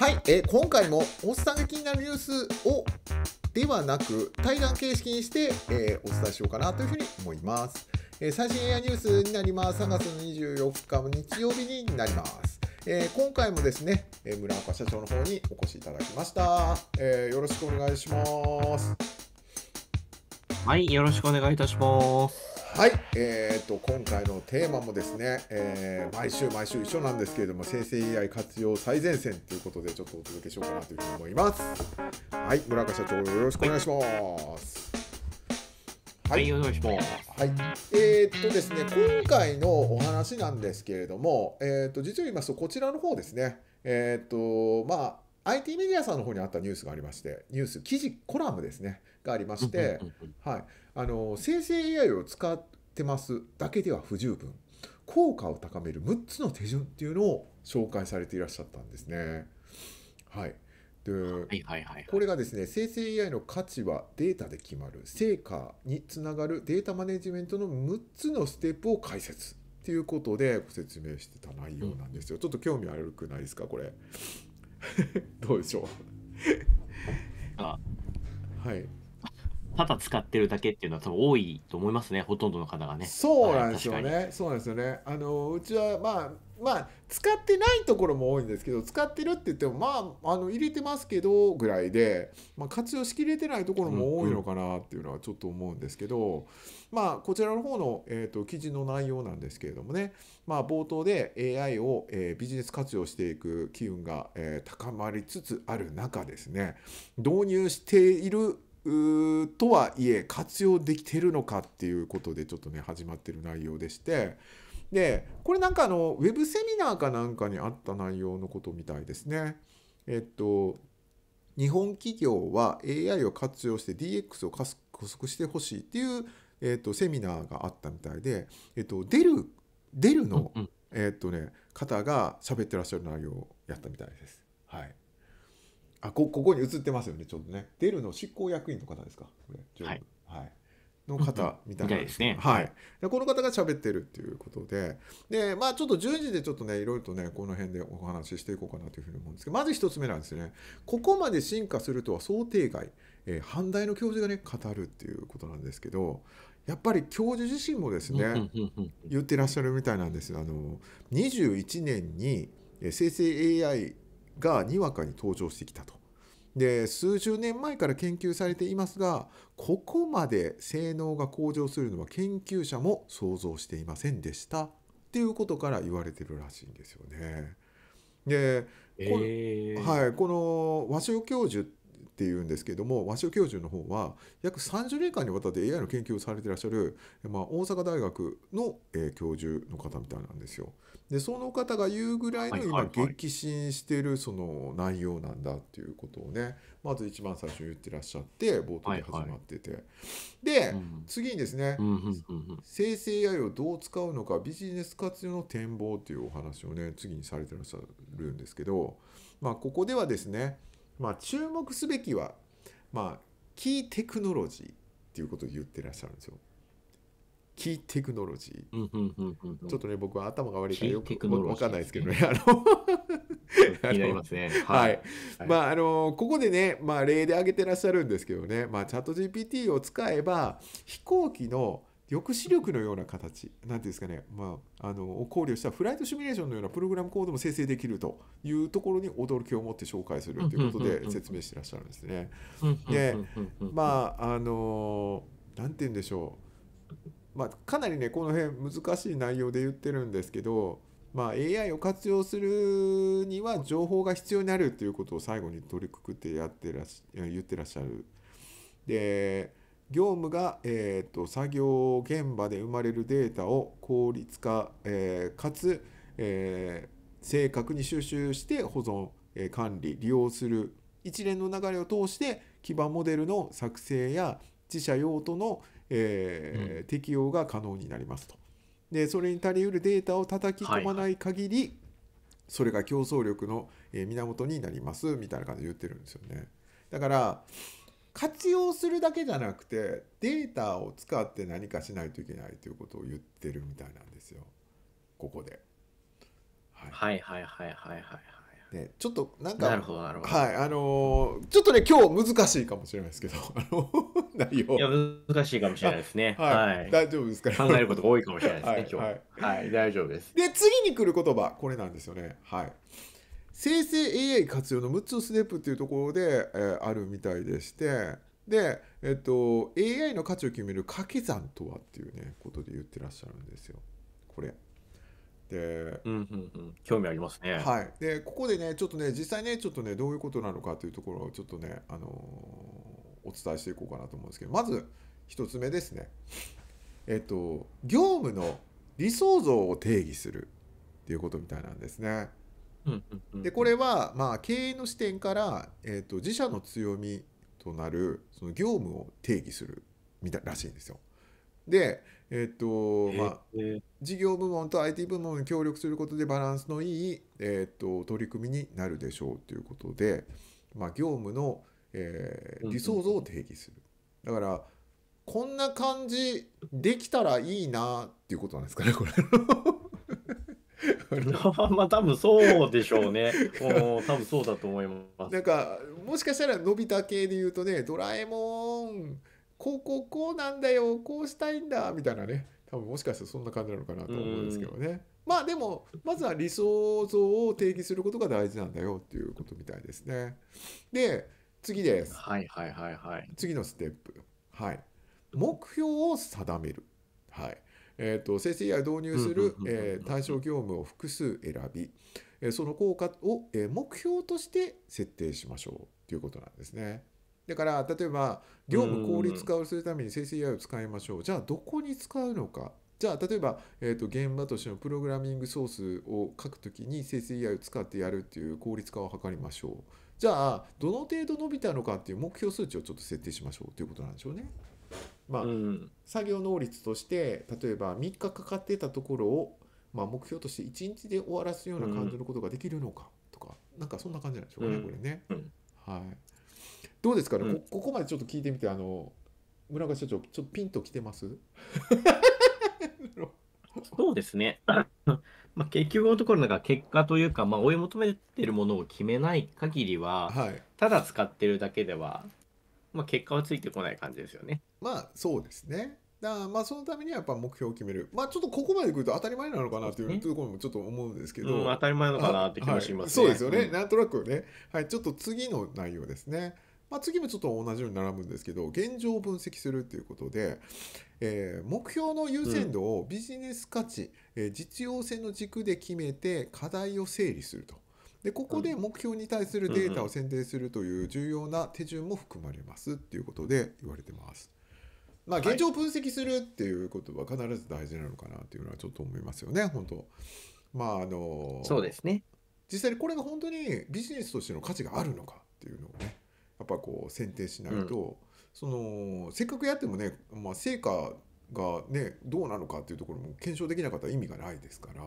はい、え今回もおっさんが気になるニュースをではなく対談形式にして、えー、お伝えしようかなというふうに思います、えー、最新エアニュースになります3月24日の日曜日になります、えー、今回もですね、え村岡社長の方にお越しいただきました、えよろしくお願いしますはいよろしくお願いいたしますはい、えーと、今回のテーマもですね、えー、毎週毎週一緒なんですけれども生成 AI 活用最前線ということでちょっとお届けしようかなというふうに思いますはい村岡社長よろしくお願いします、はい、はい、お願いします。はい、えー、っとですね、今回のお話なんですけれども、えー、っと実を言いますとこちらの方ですね、えー、っとまあ IT メディアさんの方にあったニュースがありまして、ニュース、記事、コラムですね、がありまして、はい、あの生成 AI を使ってますだけでは不十分効果を高める6つの手順っていうのを紹介されていらっしゃったんですね。はい、で、これがですね生成 AI の価値はデータで決まる成果につながるデータマネジメントの6つのステップを解説っていうことでご説明してた内容なんですよ、うん、ちょっと興味あるくないですかこれ どうでしょうあはいだ使ってるだけっていうのは多分多いと思いますねほとんどの方がねそうなんですよね、はい、そうなんですよねあのうちはまあまあ使ってないところも多いんですけど使ってるって言ってもまああの入れてますけどぐらいで、まあ、活用しきれてないところも多いのかなっていうのはちょっと思うんですけど、うんうん、まあこちらの方の、えーと、と記事の内容なんですけれどもね、まあ、冒頭で AI を、えー、ビジネス活用していく機運が、えー、高まりつつある中ですね導入しているとはいえ活用できてるのかっていうことでちょっとね始まってる内容でしてでこれなんかあのウェブセミナーかなんかにあった内容のことみたいですね。えっと日本企業は AI を活用して DX を加速してほしいっていう、えっと、セミナーがあったみたいで、えっと、デの、うんうん、えっとね、方が喋ってらっしゃる内容をやったみたいです。はいあこここに映ってますよねちょっとね出るの執行役員の方ですかこれはい、はい、の方みたいな、ですね、はい、でこの方が喋ってるっていうことででまあちょっと順次でちょっとねいろいろとねこの辺でお話ししていこうかなというふうに思うんですけどまず1つ目なんですねここまで進化するとは想定外、えー、反対の教授がね語るっていうことなんですけどやっぱり教授自身もですね言ってらっしゃるみたいなんですあの21年に生成 AI がにわかに登場してきたと。で数十年前から研究されていますがここまで性能が向上するのは研究者も想像していませんでしたっていうことから言われてるらしいんですよね。で、えー、はい、この和尚教授っっていうんですけども鷲尾教授の方は約30年間にわたって AI の研究をされていらっしゃる、まあ、大阪大学の、え教授の方みたいなんですよ。でその方が言うぐらいの今激震してるその内容なんだっていうことをねまず一番最初に言ってらっしゃって冒頭で始まってて、はいはい、で、うん、次にですね、うん、生成 AI をどう使うのかビジネス活用の展望っていうお話をね次にされてらっしゃるんですけど、まあ、ここではですねまあ、注目すべきは、まあ、キーテクノロジーっていうことを言ってらっしゃるんですよ。キーテクノロジー。ちょっとね、僕は頭が悪いからよくわかんないですけどね。あの 気になりますね。はい。はい、まあ、あの、ここでね、まあ、例で挙げてらっしゃるんですけどね、まあ、チャット GPT を使えば、飛行機の抑止力のような形、なんていうんですかね、まあ、あのを考慮したフライトシミュレーションのようなプログラムコードも生成できるというところに驚きを持って紹介するということで説明してらっしゃるんですね。で、まあ、あの、なんて言うんでしょう、まあ、かなりね、この辺難しい内容で言ってるんですけど、まあ、AI を活用するには情報が必要になるということを最後に取りくくってやってらっし言ってらっしゃる。で業務が、えーと、作業現場で生まれるデータを効率化、えー、かつ、えー、正確に収集して保存、えー、管理利用する一連の流れを通して基盤モデルの作成や自社用途の、えー、うん、適用が可能になりますと。でそれに足りうるデータを叩き込まない限り、はい、それが競争力の源になりますみたいな感じで言ってるんですよね。だから活用するだけじゃなくてデータを使って何かしないといけないということを言ってるみたいなんですよここで、はい、はいはいはいはいはいはいね、ちょっとなんか、なるほどなるほど。はい、あのー、ちょっとね、今日難しいかもしれないですけど、内容。いや、難しいかもしれないですね。はい、はい、大丈夫ですか、ね、考えることが多いかもしれないですね、はい、今日、はい。はい、大丈夫です。で、次に来る言葉、これなんですよね。はい。生成 AI 活用の6つのステップっていうところで、えー、あるみたいでして、で、えっと、AI の価値を決める掛け算とはっていうね、ことで言ってらっしゃるんですよ。これ。で、うんうんうん、興味ありますね。はい。で、ここでね、ちょっとね、実際ね、ちょっとね、どういうことなのかというところをちょっとね、あのー、お伝えしていこうかなと思うんですけど、まず1つ目ですね。えっと、業務の理想像を定義するっていうことみたいなんですね。でこれはまあ経営の視点から、えー、と自社の強みとなるその業務を定義するみたいらしいんですよ。で、えーとまあ、事業部門と IT 部門に協力することでバランスのいい、えー、と取り組みになるでしょうということで、まあ、業務の、えー、理想像を定義する。だからこんな感じできたらいいなっていうことなんですかねこれ まあ多分そうでしょうね。多分そうだと思います。なんかもしかしたらのび太系で言うとね「ドラえもんこうこうこうなんだよこうしたいんだ」みたいなね多分もしかしたらそんな感じなのかなと思うんですけどね。まあでもまずは理想像を定義することが大事なんだよっていうことみたいですね。で次です。はいはいはいはい。次のステップ。はい。目標を定める。はい。えーと、生成 AI を導入する、えー、対象業務を複数選び、えー、その効果を、えー、目標として設定しましょうということなんですね。だから例えば業務効率化をするために生成 AI を使いましょうじゃあどこに使うのかじゃあ例えば、えーと、と現場としてのプログラミングソースを書くときに生成 AI を使ってやるっていう効率化を図りましょうじゃあどの程度伸びたのかっていう目標数値をちょっと設定しましょうということなんでしょうね。まあ、うん、作業能率として例えば3日かかってたところを、まあ、目標として1日で終わらすような感じのことができるのかとか、うん、なんかそんな感じなんでしょうかね、うん、これね、はい。どうですかね、こここまでちょっと聞いてみてあの村上社長ちょっとピンときてます そうですね。まあ結局のところなんか結果というか、まあ、追い求めてるものを決めない限りは、はい、ただ使ってるだけではまあ、結果はついてこない感じですよね。まあそうですね。だまあそのためにはやっぱ目標を決める。まあちょっとここまでくると当たり前なのかなというところもちょっと思うんですけど。うん、当たり前なのかなって気もしますね。はい、そうですよね、うん、なんとなくね。はい、ちょっと次の内容ですね。まあ、次もちょっと同じように並ぶんですけど現状を分析するということで、えー、目標の優先度をビジネス価値、え、うん、実用性の軸で決めて課題を整理すると。でここで目標に対するデータを選定するという重要な手順も含まれますっていうことで言われてます。まあ、現状分析するっていうことは必ず大事なのかなっていうのはちょっと思いますよね、本当。まああのそうですね実際にこれが本当にビジネスとしての価値があるのかっていうのをねやっぱこう選定しないと、うん、そのせっかくやってもね、まあ、成果がねどうなのかっていうところも検証できなかったら意味がないですから。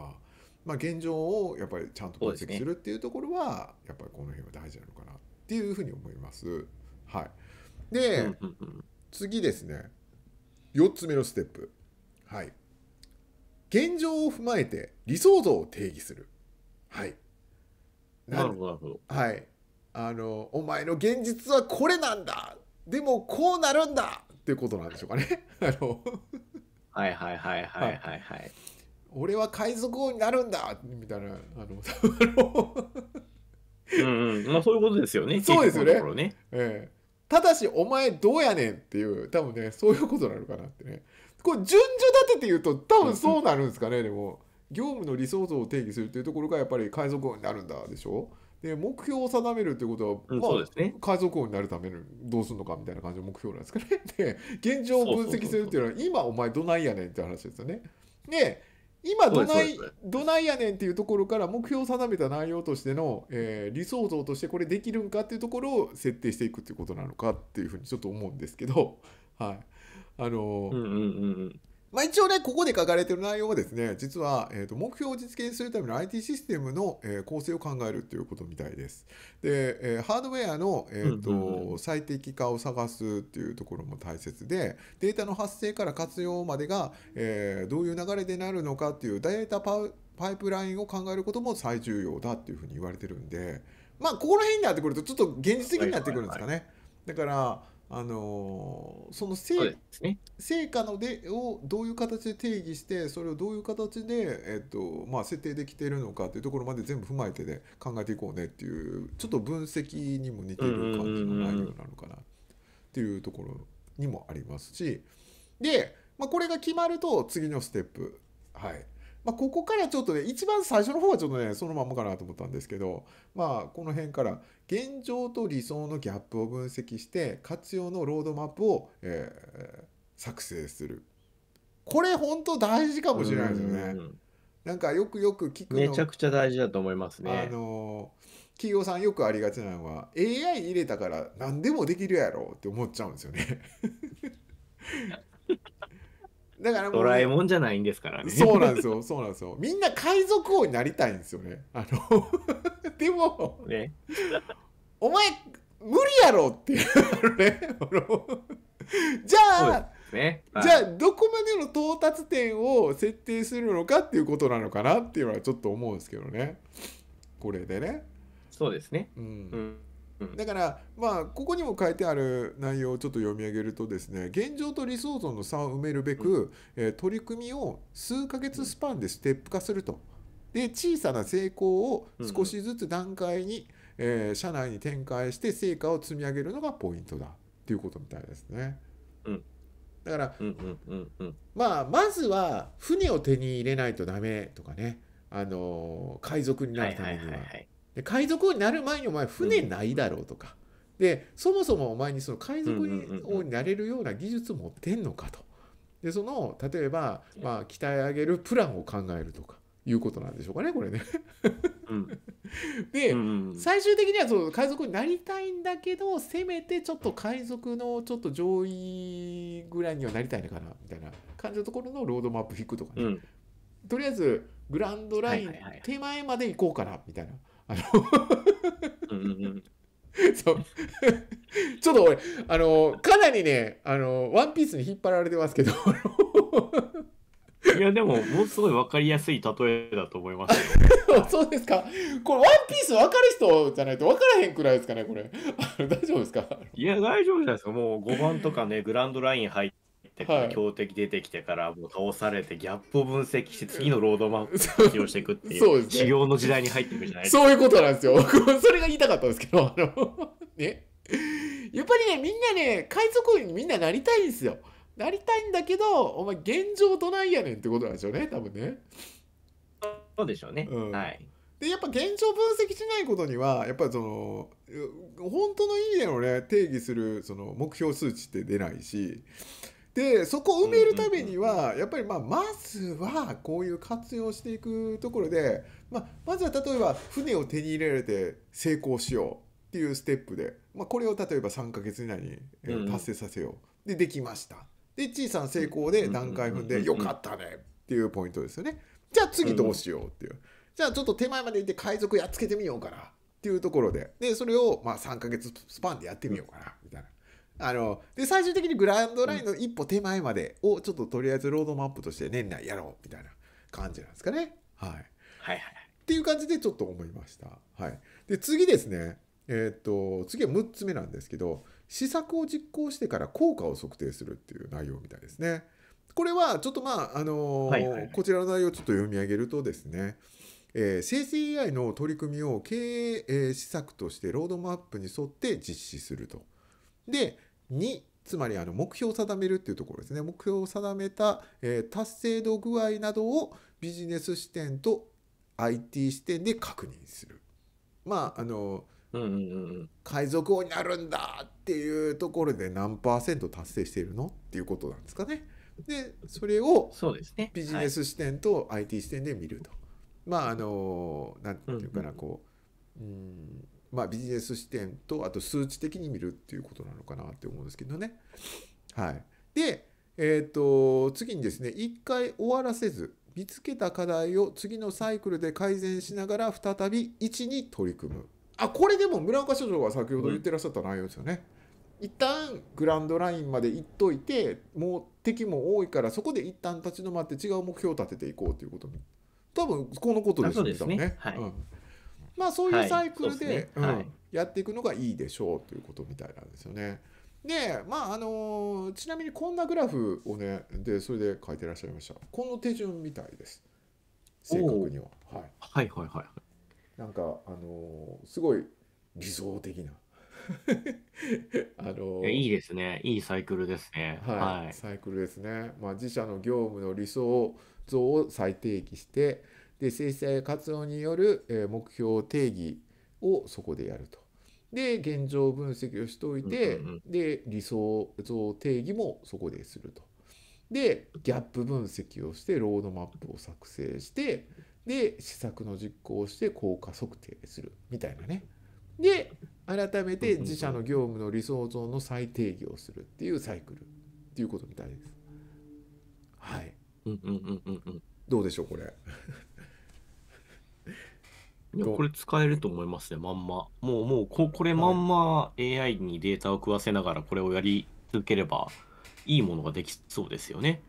まあ、現状をやっぱりちゃんと分析するっていうところは、やっぱりこの辺は大事なのかなっていうふうに思います。はい、で、次ですね4つ目のステップ。はい、現状を踏まえて理想像を定義する。はい、なるほどなるほど。はいあのお前の現実はこれなんだでもこうなるんだっていうことなんでしょうかね。あのはいはいはいはいはいはい。俺は海賊王になるんだみたいなあの うんうんまあそういうことですよねそうですよねね、ええ、ただしお前どうやねんっていう多分ねそういうことなのかなってねこれ順序立てて言うと多分そうなるんですかね、でも業務の理想像を定義するというところがやっぱり海賊王になるんだでしょで目標を定めるということは、まあ、うすね、海賊王になるためにどうするのかみたいな感じの目標なんですかね。で現状を分析するっていうのは今お前どないやねんって話ですよね。で今どない、どないやねんっていうところから目標を定めた内容としての、えー、理想像としてこれできるんかっていうところを設定していくっていうことなのかっていうふうにちょっと思うんですけど、はい。あのーうんうんうんまあ、一応ね、ここで書かれてる内容はですね、実は、えー、と目標を実現するための IT システムの、えー、構成を考えるということみたいです。で、えー、ハードウェアの、えーと、うんうん、最適化を探すっていうところも大切で、データの発生から活用までが、えー、どういう流れでなるのかっていうデータパパイプラインを考えることも最重要だっていうふうに言われてるんで、まあ、ここら辺になってくると、ちょっと現実的になってくるんですかね。だから、あのその成,、ね、成果のでをどういう形で定義してそれをどういう形で、えっとまあ、設定できているのかというところまで全部踏まえてで、ね、考えていこうねっていうちょっと分析にも似てる感じの内容なのかなっていうところにもありますしで、まあ、これが決まると次のステップはいまあ、ここからちょっとね、一番最初の方はちょっとね、そのまんまかなと思ったんですけど、まあ、この辺から、現状と理想のギャップを分析して、活用のロードマップを、えー、作成する。これ、本当大事かもしれないですよね。なんか、よくよく聞くめちゃくちゃ大事だと思いますね。あの企業さんよくありがちなのは、AI 入れたから何でもできるやろって思っちゃうんですよね。だからドラえもんじゃないんですからね。そうなんですよ、そうなんですよ。みんな海賊王になりたいんですよね。あの でも、ね、お前、無理やろっていう じゃあ、ねはい、じゃあどこまでの到達点を設定するのかっていうことなのかなっていうのはちょっと思うんですけどねこれでねそうですね、うん、うんだから、まあ、ここにも書いてある内容をちょっと読み上げるとですね現状と理想像の差を埋めるべく、え取り組みを数ヶ月スパンでステップ化すると。で小さな成功を少しずつ段階に、えー、社内に展開して成果を積み上げるのがポイントだっていうことみたいですね。うん、だから、うんうんうん、まあまずは船を手に入れないとダメとかね、あの海賊になるためには。はいはいはいはいで海賊王になる前にお前船ないだろうとか、でそもそもお前にその海賊王になれるような技術持ってんのかと。でその例えば、まあ、鍛え上げるプランを考えるとかいうことなんでしょうかねこれね で、最終的にはその海賊になりたいんだけどせめてちょっと海賊のちょっと上位ぐらいにはなりたいのかなみたいな感じのところのロードマップ引くとかね、うん、とりあえずグランドライン手前まで行こうかなみたいな。はいはいはいあのそうちょっと俺あのかなりねあのワンピースに引っ張られてますけどいやでもものすごい分かりやすい例えだと思います そうですかこれワンピース分かる人じゃないと分からへんくらいですかねこれ大丈夫ですかいや大丈夫じゃないですかもう5番とかねグランドライン入っってから、はい、強敵出てきてからもう倒されてギャップを分析して次のロードマップを活用していくっていうそうです、ね、修行の時代に入っていくじゃないそういうことなんですよ それが言いたかったんですけどあのねやっぱりねみんなね海賊王にみんななりたいんですよなりたいんだけどお前現状どないやねんってことなんでしょうね多分ねそうでしょうね、うん、はいでやっぱ現状分析しないことにはやっぱその本当の意味でのね定義するその目標数値って出ないしでそこを埋めるためにはやっぱりまあまずはこういう活用していくところで、まあ、まずは例えば船を手に入れられて成功しようっていうステップで、まあ、これを例えば3ヶ月以内に達成させよう、でできましたで小さな成功で段階踏んでよかったねっていうポイントですよねじゃあ次どうしようっていうじゃあちょっと手前まで行って海賊やっつけてみようかなっていうところででそれをまあ3ヶ月スパンでやってみようかなみたいな。あので最終的にグランドラインの一歩手前までをちょっととりあえずロードマップとして年内やろうみたいな感じなんですかね。はい、はいはいっていう感じでちょっと思いました。はい、で次ですね、えっ、と次は6つ目なんですけど施策を実行してから効果を測定するっていう内容みたいですね。これはちょっとまあ、あのーはいはい、こちらの内容をちょっと読み上げるとですね、えー、生成 AI の取り組みを経営、施策としてロードマップに沿って実施すると。で、2つまりあの目標を定めるっていうところですね目標を定めた、えー、達成度具合などをビジネス視点と IT 視点で確認するまああの、うんうん、海賊王になるんだっていうところで何パーセント達成しているのっていうことなんですかね。でそれをビジネス視点と IT 視点で見ると。ねはい、まああの何て言うかなこううんまあ、ビジネス視点とあと数値的に見るっていうことなのかなって思うんですけどね。はい、で、えーと、次にですね1回終わらせず見つけた課題を次のサイクルで改善しながら再び1に取り組む。あこれでも村岡所長が先ほど言ってらっしゃった内容ですよね。一旦グランドラインまで行っといてもう敵も多いからそこで一旦立ち止まって違う目標を立てていこうということ多分このことですよね。うんまあそういうサイクルで、やっていくのがいいでしょうということみたいなんですよね。でまああのー、ちなみにこんなグラフをねでそれで書いてらっしゃいましたこの手順みたいです正確には、はい、はいはいはいなんかあのー、すごい理想的な あのー、いいですねいいサイクルですね、はい、はい、サイクルですね、まあ、自社の業務の理想像を再定義してで制裁活動による目標定義をそこでやると。で現状分析をしておいて、うんうんで理想像定義もそこですると。でギャップ分析をしてロードマップを作成してで施策の実行をして効果測定するみたいなね。で改めて自社の業務の理想像の再定義をするっていうサイクルっていうことみたいです。はい。うんうんうんうんうん。どうでしょうこれ。やこれ使えると思いますね、まんま。もう、もうこ、これまんま AI にデータを食わせながらこれをやり続ければいいものができそうですよね。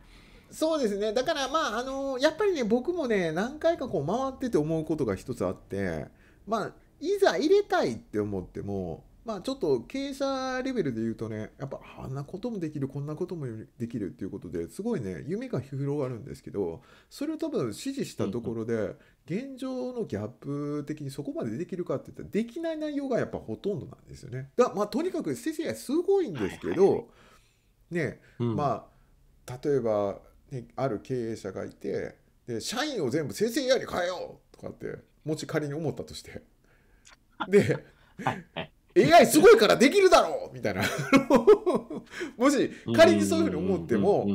そうですね。だからまあ、あのー、やっぱりね、僕もね、何回かこう回ってて思うことが一つあって、まあ、いざ入れたいって思っても、まあちょっと経営者レベルで言うとね、やっぱあんなこともできる、こんなこともできるっていうことですごいね、夢が広がるんですけど、それを多分指示したところで、現状のギャップ的にそこまでできるかって言ったら、できない内容がやっぱほとんどなんですよね。だまあとにかく先生すごいんですけど、ね、まあ、例えば、ね、ある経営者がいて、で、社員を全部先生やに変えようとかって、もし仮に思ったとして。で、AI すごいからできるだろうみたいな もし仮にそういうふうに思っても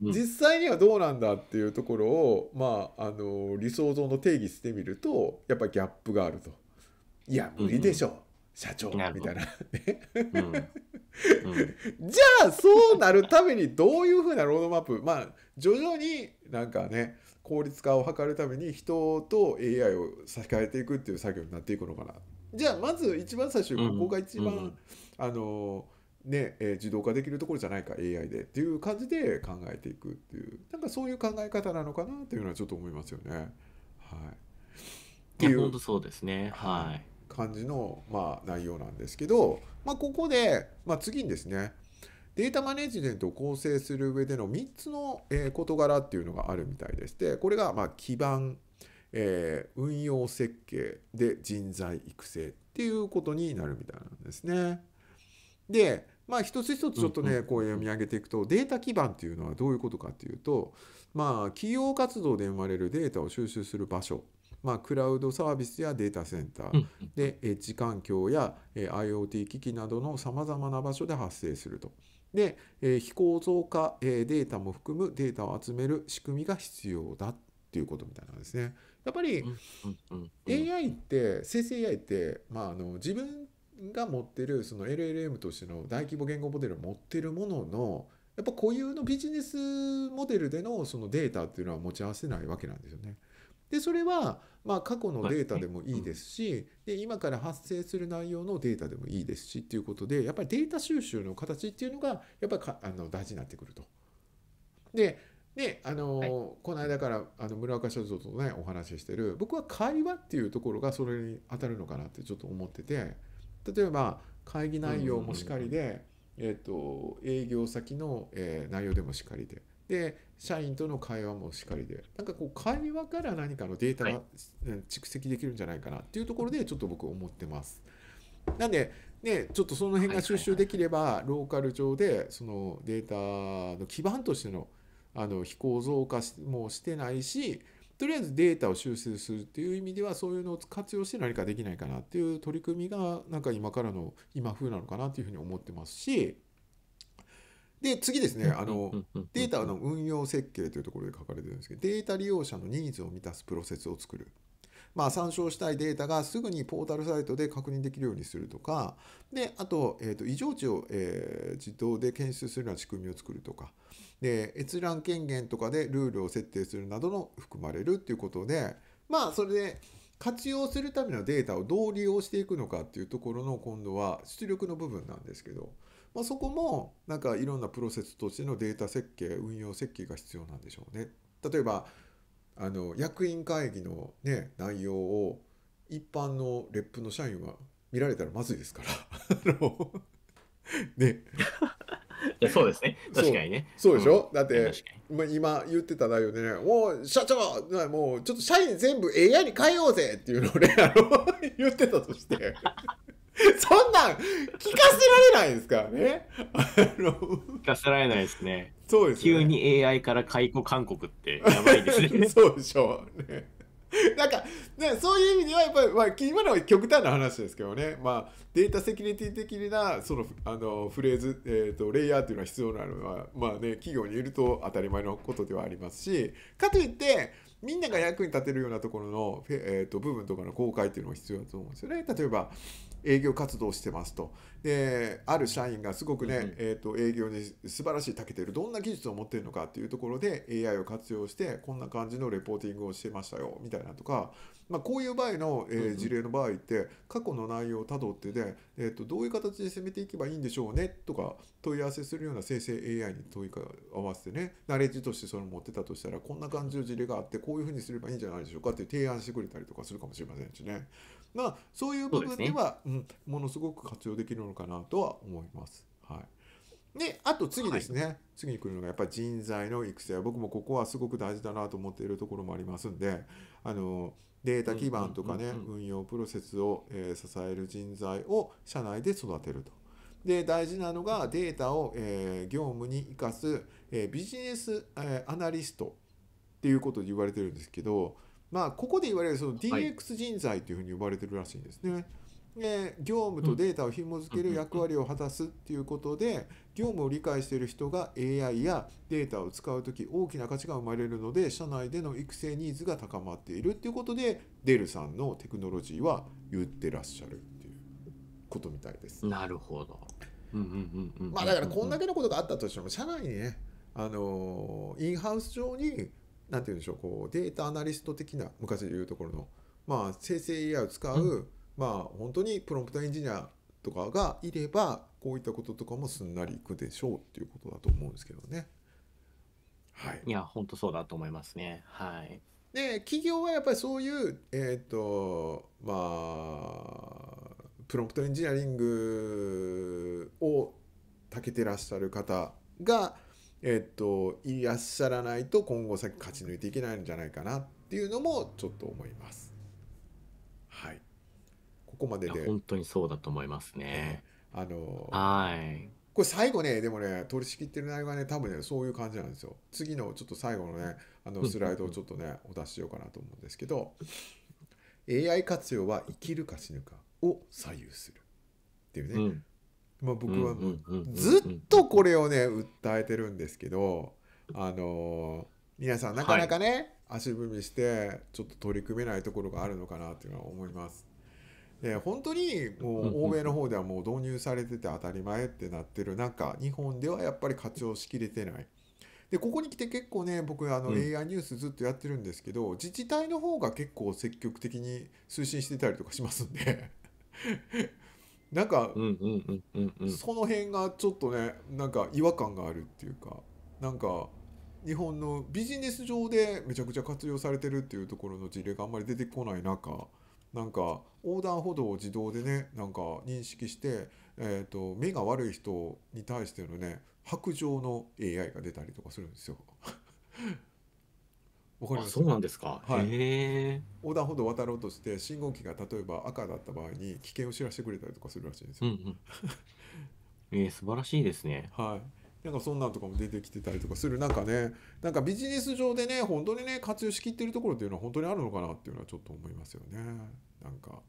実際にはどうなんだっていうところを、まあ、あの理想像の定義してみるとやっぱギャップがあると。いや無理でしょう、うんうん、社長みたいな。じゃあそうなるためにどういうふうなロードマップまあ徐々になんかね効率化を図るために人と AI を差し替えていくっていう作業になっていくのかなじゃあまず一番最初ここが一番、うんあのねえー、自動化できるところじゃないか AI でっていう感じで考えていくっていうなんかそういう考え方なのかなというのはちょっと思いますよね。はい、っていうそうですね、はい、感じの、まあ、内容なんですけど、まあ、ここで、まあ、次にですねデータマネジメントを構成する上での3つの事柄っていうのがあるみたいでしてこれがま基盤えー、運用設計で人材育成っていうことになるみたいなんですね。でまあ一つ一つちょっとねこう読み上げていくとデータ基盤っていうのはどういうことかっていうとまあ企業活動で生まれるデータを収集する場所まあ、クラウドサービスやデータセンターで、エッジ環境や、え IoT 機器などのさまざまな場所で発生すると。で、え非構造化、えデータも含むデータを集める仕組みが必要だっていうことみたいなんですね。やっぱり AI って生成 AI って、まあ、あの自分が持ってるその LLM としての大規模言語モデルを持ってるもののやっぱ固有のビジネスモデルでのそのデータっていうのは持ち合わせないわけなんですよね。でそれはまあ過去のデータでもいいですしで今から発生する内容のデータでもいいですしっていうことでやっぱりデータ収集の形っていうのがやっぱりあの大事になってくると。でであの、はい、この間からあの村岡社長とねお話ししてる僕は会話っていうところがそれに当たるのかなってちょっと思ってて例えば会議内容もしかりで、えーと、と営業先の、えー、内容でもしかりで。で社員との会話もしかりでなんかこう会話から何かのデータが蓄積できるんじゃないかなっていうところでちょっと僕思ってます。なんで、ね、ちょっとその辺が収集できればローカル上でそのデータの基盤としての、あの非構造化もしてないしとりあえずデータを収集するっていう意味ではそういうのを活用して何かできないかなっていう取り組みがなんか今からの今風なのかなっていうふうに思ってますしで次ですねあのデータの運用設計というところで書かれてるんですけどデータ利用者のニーズを満たすプロセスを作るまあ、参照したいデータがすぐにポータルサイトで確認できるようにするとか、で、あと、えっ、ー、と、異常値を、えー、自動で検出するような仕組みを作るとか、で、閲覧権限とかでルールを設定するなどの含まれるということで、まあ、それで、活用するためのデータをどう利用していくのかっていうところの今度は出力の部分なんですけど、まあ、そこもなんかいろんなプロセスとしてのデータ設計運用設計が必要なんでしょうね。例えばあの役員会議の、ね、内容を一般のレップの社員は見られたらまずいですから。ね、いやそうですね確かにねそうでしょ、うん、だって、まあ、今言ってた内容でね「もう社長もうちょっと社員全部 AI に変えようぜ」っていうのをねあの 言ってたとして そんなん、聞かせられないですからね。あの、聞かせられないですね。そうです、ね、急に AI から解雇勧告ってやばいですね。そうでしょう、ね。なんか、ね、そういう意味では、やっぱり、まあ、今のは極端な話ですけどね、まあ、データセキュリティ的な、その、あの、フレーズ、えっ、ー、と、レイヤーというのは必要なのは、まあね、企業にいると当たり前のことではありますし、かといって、みんなが役に立てるようなところの、えっ、ー、と、部分とかの公開っていうのも必要だと思うんですよね。例えば、営業活動してますとである社員がすごくね、うんうん、えーと、営業に素晴らしい長けてるどんな技術を持ってるのかっていうところで AI を活用してこんな感じのレポーティングをしてましたよみたいなとか、まあ、こういう場合の、えー、事例の場合って過去の内容をたどってで、えーと、どういう形で攻めていけばいいんでしょうねとか問い合わせするような生成 AI に問い合わせてねナレッジとしてそれを持ってたとしたらこんな感じの事例があってこういうふうにすればいいんじゃないでしょうかって提案してくれたりとかするかもしれませんしね。まあ、そういう部分ではうで、ね、うん、ものすごく活用できるのかなとは思います。はい、であと次ですね、はい、次に来るのがやっぱり人材の育成僕もここはすごく大事だなと思っているところもありますんであのデータ基盤とかね、うんうんうんうん、運用プロセスを、えー、支える人材を社内で育てると。で大事なのがデータを、えー、業務に生かす、えー、ビジネス、えアナリストっていうことで言われてるんですけどまあ、ここで言われるその DX 人材というふうに呼ばれてるらしいんですね。はいえ業務とデータを紐付ける役割を果たすっていうことで業務を理解している人が AI やデータを使う時大きな価値が生まれるので社内での育成ニーズが高まっているっていうことでデルさんのテクノロジーは言ってらっしゃるっていうことみたいです。なるほど。まあだからこんだけのことがあったとしても社内にねあのインハウス上に何て言うんでしょうこうデータアナリスト的な昔で言うところの、まあ、生成 AI を使う、まあ、本当にプロンプトエンジニアとかがいればこういったこととかもすんなりいくでしょうっていうことだと思うんですけどね。はい、いや本当そうだと思いますね。はい、で企業はやっぱりそういう、えーとまあ、プロンプトエンジニアリングをたけてらっしゃる方がえっと、いらっしゃらないと今後先勝ち抜いていけないんじゃないかなっていうのもちょっと思います。はい。ここまでで。本当にそうだと思いますね。あのはい。これ最後ね、でもね、取り仕切ってる内容はね、多分ね、そういう感じなんですよ。次のちょっと最後のね、あのスライドをちょっとね、お出ししようかなと思うんですけど、AI 活用は生きるか死ぬかを左右するっていうね、うんまあ、僕はずっとこれをね訴えてるんですけどあの皆さんなかなかね、はい、足踏みしてちょっと取り組めないところがあるのかなっていうのは思います。で本当にもう欧米の方ではもう導入されてて当たり前ってなってる中日本ではやっぱり活用しきれてない。でここに来て結構ね僕あの AI ニュースずっとやってるんですけど、自治体の方が結構積極的に推進してたりとかしますんでなんかその辺がちょっとねなんか違和感があるっていうかなんか日本のビジネス上でめちゃくちゃ活用されてるっていうところの事例があんまり出てこない中なんか横断歩道を自動でねなんか認識して、えーと、目が悪い人に対してのね白状の AI が出たりとかするんですよ。わかりますそうなんですか。はい横断歩道を渡ろうとして信号機が例えば赤だった場合に危険を知らせてくれたりとかするらしいんですうよ。んうん。えー、素晴らしいですね。はい、なんかそんなんとかも出てきてたりとかするかねなんかビジネス上でね本当にね活用しきってるところっていうのは本当にあるのかなっていうのはちょっと思いますよねなんか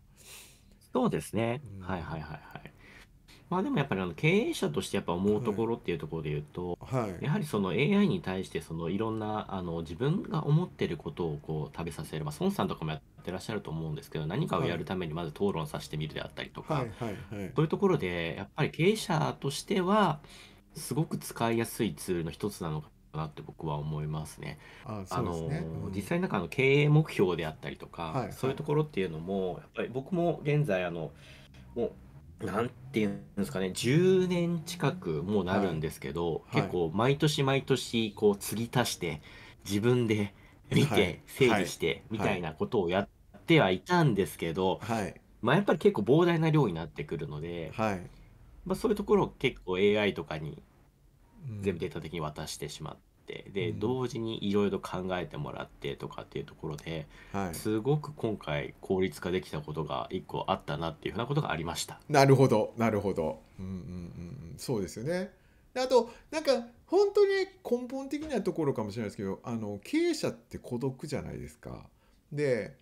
そうですね。うはいはいはいはい。まあでもやっぱりあの経営者としてやっぱ思うところっていうところで言うと、はい。やはりその AI に対してそのいろんなあの自分が思ってることをこう食べさせる、まあ、孫さんとかもやってらっしゃると思うんですけど何かをやるためにまず討論させてみるであったりとかいいそういうところでやっぱり経営者としてはすごく使いやすいツールの一つなのかなって僕は思いますね。あ、の実ん。際なんかあの経営目標であったりとかはいそういうところっていうのもやっぱり僕も現在あのもうなんていうんですかね10年近くもうなるんですけど、はい、結構毎年毎年こう継ぎ足して自分で見て整理してみたいなことをやってはいたんですけど、はい、まあ、やっぱり結構膨大な量になってくるので、はい、まあ、そういうところを結構 AI とかに全部データ的に渡してしまっってで、うん同時にいろいろ考えてもらってとかっていうところではい。すごく今回効率化できたことが一個あったなっていうふうなことがありました。なるほど、なるほど。うんうんうんうん、そうですよね。あと、なんか、本当に根本的なところかもしれないですけど、あの、経営者って孤独じゃないですか。で、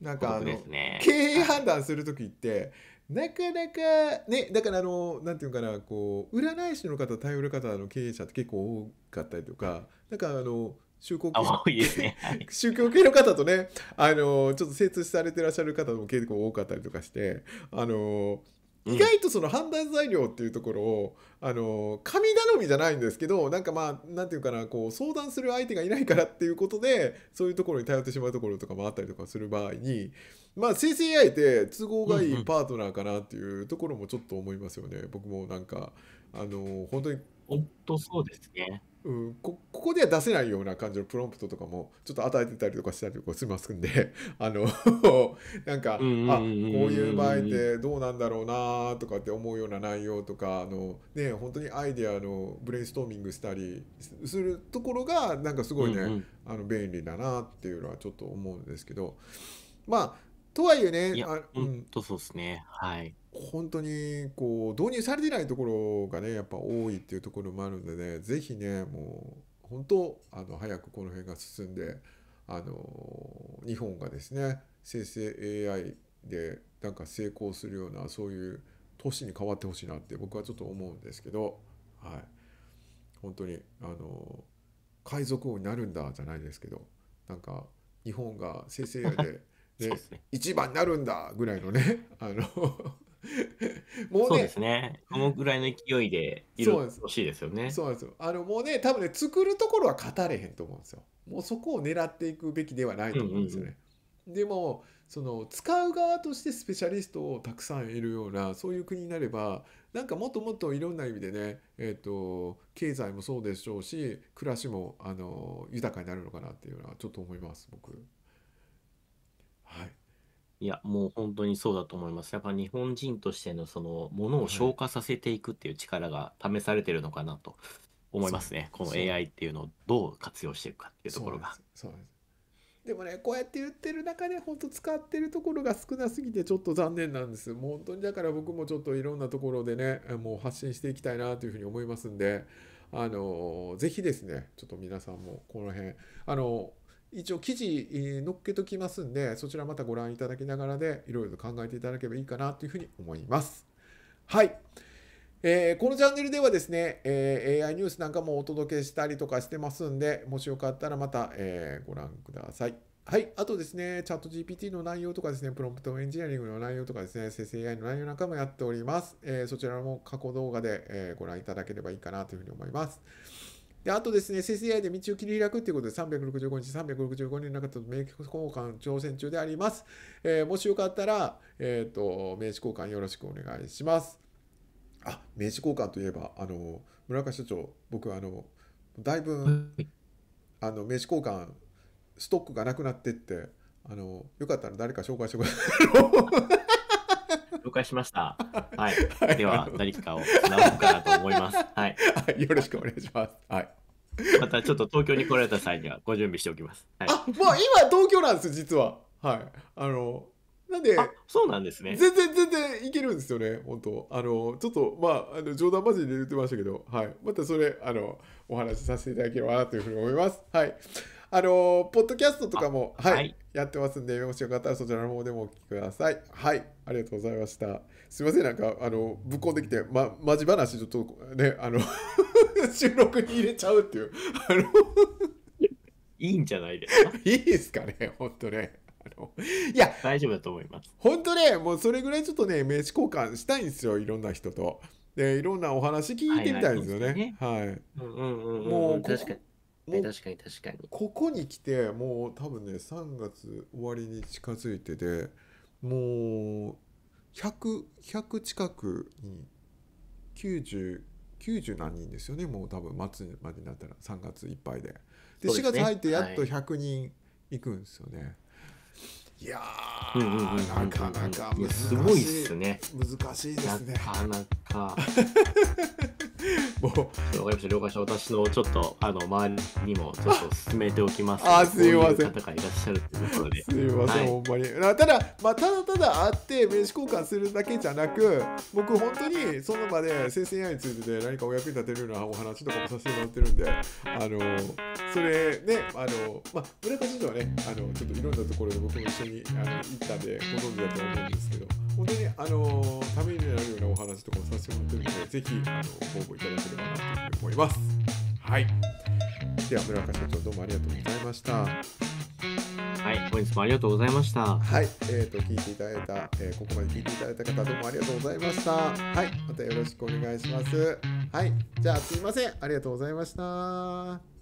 なんかあでの、すね。経営判断する時って、なかなか、ね、だからあの、なんていうかな、こう、占い師の方、頼る方の経営者って結構多かったりとか、なんかあの、宗教系ね、宗教系の方とね、あの、ちょっと精通されてらっしゃる方も結構多かったりとかして、あの、意外とその判断材料っていうところを、あの神頼みじゃないんですけどなんかまあなんていうかなこう相談する相手がいないからっていうことでそういうところに頼ってしまうところとかもあったりとかする場合にまあ生成 AI って都合がいいパートナーかなっていうところもちょっと思いますよね、僕もなんかあの本当に本当そうですねうん、ここでは出せないような感じのプロンプトとかもちょっと与えてたりとかしたりとかしますんで あの なんかあこういう場合ってどうなんだろうなとかって思うような内容とかあの、ね、本当にアイデアのブレインストーミングしたりするところがなんかすごいね、うんうん、あの便利だなっていうのはちょっと思うんですけどまあとはいえね、本当そうですね、はい。本当にこう導入されてないところがね、やっぱ多いっていうところもあるんでね、ぜひね、もう本当、あの早くこの辺が進んで、あの日本がですね、生成 AI でなんか成功するような、そういう都市に変わってほしいなって僕はちょっと思うんですけど、はい、本当にあの海賊王になるんだじゃないですけど、なんか日本が生成 AI でねね、1番になるんだぐらいのね、あのもうね、そうですね、このぐらいの勢いでそうです、欲しいですよね。そうなんですよあのもうね、多分ね、作るところは語れへんと思うんですよ。もうそこを狙っていくべきではないと思うんですよね。うんうん、でもその使う側としてスペシャリストをたくさんいるようなそういう国になればなんかもっともっといろんな意味でね、えーと経済もそうでしょうし暮らしもあの豊かになるのかなっていうのはちょっと思います僕。はい。いや、もう本当にそうだと思います。やっぱ日本人としてのそのものを消化させていくっていう力が試されてるのかなと思いますね。この AI っていうのをどう活用していくかっていうところが。そうなんです。でもね、こうやって言ってる中で、本当使ってるところが少なすぎて、ちょっと残念なんです。もう本当にだから僕もちょっといろんなところでね、もう発信していきたいなというふうに思いますんで、あの、ぜひですね、ちょっと皆さんもこの辺、あの、一応記事載っけときますんで、そちらまたご覧いただきながらで、いろいろと考えていただければいいかなというふうに思います。はい。えー、このチャンネルではですね、えー、AI ニュースなんかもお届けしたりとかしてますんで、もしよかったらまた、えー、ご覧ください。はい。あとですね、チャット GPT の内容とかですね、プロンプトエンジニアリングの内容とかですね、生成 AI の内容なんかもやっております。えそちらも過去動画で、えご覧いただければいいかなというふうに思います。で、あとですね、生成 AI で道を切り開くということで、365日、365人の方と名刺交換挑戦中であります。えー、もしよかったら、えー、と、名刺交換よろしくお願いします。あ、名刺交換といえば、あの、村岡所長、僕、あの、だいぶ、あの、名刺交換、ストックがなくなってって、あの、よかったら誰か紹介してください。解しました。はい。では、何かをつなごうかなと思います。はい。よろしくお願いします。はい。またちょっと東京に来られた際にはご準備しておきます。はい、あ、まあ今東京なんです実は。はい。あのなんでそうなんですね。全然全然いけるんですよね本当。あのちょっとまああの冗談交じりで言ってましたけど、はい。またそれあのお話しさせていただければなというふうに思います。はい。あのポッドキャストとかも、はい、はい、やってますんで、もしよかったらそちらの方でもお聞きください。はい、ありがとうございました。すみません、なんか、あの、ぶっこんできて、ま、まじ話、ちょっと、ね、あの 収録に入れちゃうっていう。あのいいんじゃないですか。いいですかね、ほんとね。いや、大丈夫だと思います。本当ね、もうそれぐらいちょっとね、名刺交換したいんですよ、いろんな人と。で、いろんなお話聞いてみたいですよね。はい。うううんんん、もう、確かに。も確かに確かにここに来てもう多分ね3月終わりに近づいてでもう 100, 100近くに9090何人ですよねもう多分末までになったら3月いっぱいでで4月入ってやっと100人いくんですよね。いやなかなか難しいすごいすね難しいですねなかなか もうわかりました了解した私のちょっとあの周りにもちょっと進めておきますあすいません方がいらっしゃるということですいません、はい、ほんまにただ、まあ、ただただ会って名刺交換するだけじゃなく僕本当にその場で生成 AI についてで、何かお役に立てるようなお話とかもさせてもらってるんであのそれねあの、まあ、村田市長はねあのちょっといろんなところで僕も一緒にあの行ったんでご存知だと思うんですけど本当にあのためになるようなお話とかもさせてもらってるのでぜひあの応募いただければなと思いますはいでは村岡社長どうもありがとうございましたはい、本日もありがとうございました。はい、えっ、ー、と聞いていただいた、えー、ここまで聞いていただいた方どうもありがとうございました。はい、またよろしくお願いします。はい、じゃあすいません、ありがとうございました。